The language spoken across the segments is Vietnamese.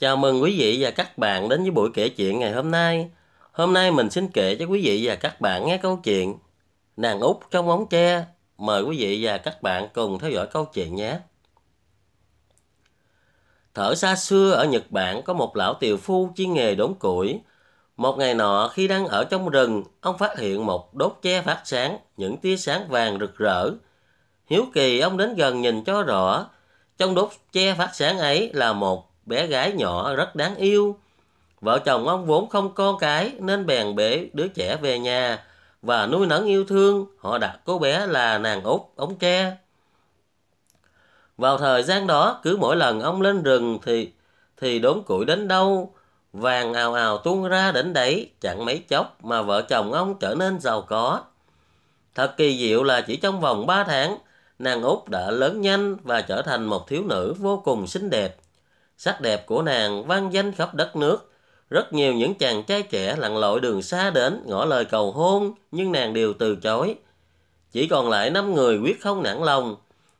Chào mừng quý vị và các bạn đến với buổi kể chuyện ngày hôm nay. Hôm nay mình xin kể cho quý vị và các bạn nghe câu chuyện Nàng Út trong ống tre. Mời quý vị và các bạn cùng theo dõi câu chuyện nhé. Thở xa xưa ở Nhật Bản có một lão tiều phu chuyên nghề đốn củi. Một ngày nọ khi đang ở trong rừng, ông phát hiện một đốt che phát sáng, những tia sáng vàng rực rỡ. Hiếu kỳ ông đến gần nhìn cho rõ, trong đốt che phát sáng ấy là một bé gái nhỏ rất đáng yêu. Vợ chồng ông vốn không con cái nên bèn bế đứa trẻ về nhà và nuôi nấng yêu thương, họ đặt cô bé là nàng út ống tre. Vào thời gian đó, cứ mỗi lần ông lên rừng thì thì đốn củi đến đâu, vàng ào ào tuôn ra đến đấy, chẳng mấy chốc mà vợ chồng ông trở nên giàu có. Thật kỳ diệu là chỉ trong vòng 3 tháng, nàng Úc đã lớn nhanh và trở thành một thiếu nữ vô cùng xinh đẹp. Sắc đẹp của nàng vang danh khắp đất nước. Rất nhiều những chàng trai trẻ lặn lội đường xa đến ngỏ lời cầu hôn, nhưng nàng đều từ chối. Chỉ còn lại năm người quyết không nản lòng,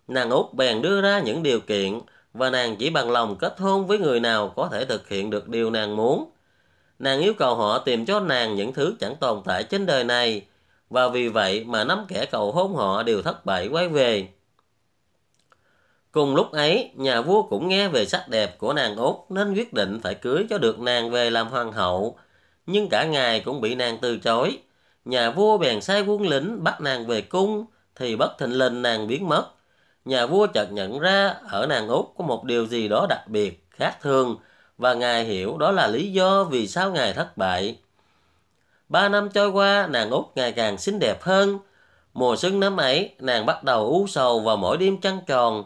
Nàng Út bèn đưa ra những điều kiện và nàng chỉ bằng lòng kết hôn với người nào có thể thực hiện được điều nàng muốn. Nàng yêu cầu họ tìm cho nàng những thứ chẳng tồn tại trên đời này và vì vậy mà năm kẻ cầu hôn họ đều thất bại quay về. Cùng lúc ấy, nhà vua cũng nghe về sắc đẹp của nàng Út nên quyết định phải cưới cho được nàng về làm hoàng hậu. Nhưng cả ngày cũng bị nàng từ chối. Nhà vua bèn sai quân lính bắt nàng về cung thì bất thình lình nàng biến mất nhà vua chợt nhận ra ở nàng út có một điều gì đó đặc biệt, khác thường, và ngài hiểu đó là lý do vì sao ngài thất bại. Ba năm trôi qua, nàng út ngày càng xinh đẹp hơn. Mùa xuân năm ấy, nàng bắt đầu u sầu vào mỗi đêm trăng tròn.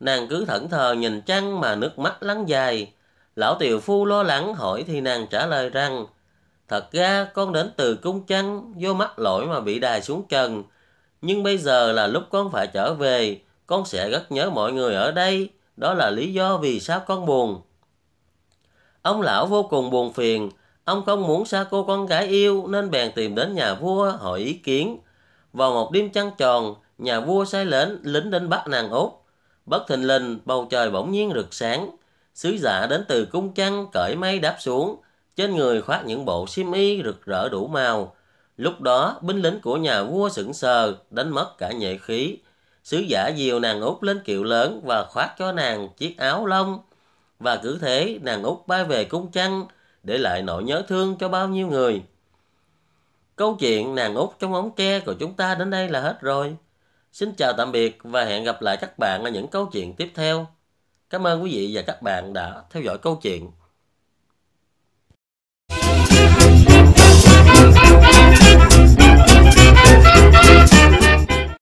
Nàng cứ thẫn thờ nhìn trăng mà nước mắt lắng dài. Lão tiều phu lo lắng hỏi thì nàng trả lời rằng, Thật ra con đến từ cung trăng, do mắt lỗi mà bị đài xuống trần. Nhưng bây giờ là lúc con phải trở về, con sẽ rất nhớ mọi người ở đây, đó là lý do vì sao con buồn. Ông lão vô cùng buồn phiền, ông không muốn xa cô con gái yêu nên bèn tìm đến nhà vua hỏi ý kiến. Vào một đêm trăng tròn, nhà vua sai lệnh lính đến bắt nàng út. Bất thình lình, bầu trời bỗng nhiên rực sáng. Sứ giả đến từ cung trăng cởi mây đáp xuống, trên người khoác những bộ xiêm y rực rỡ đủ màu. Lúc đó, binh lính của nhà vua sững sờ, đánh mất cả nhệ khí, Sứ giả dìu nàng út lên kiệu lớn và khoác cho nàng chiếc áo lông. Và cứ thế nàng út bay về cung trăng, để lại nỗi nhớ thương cho bao nhiêu người. Câu chuyện nàng út trong ống tre của chúng ta đến đây là hết rồi. Xin chào tạm biệt và hẹn gặp lại các bạn ở những câu chuyện tiếp theo. Cảm ơn quý vị và các bạn đã theo dõi câu chuyện.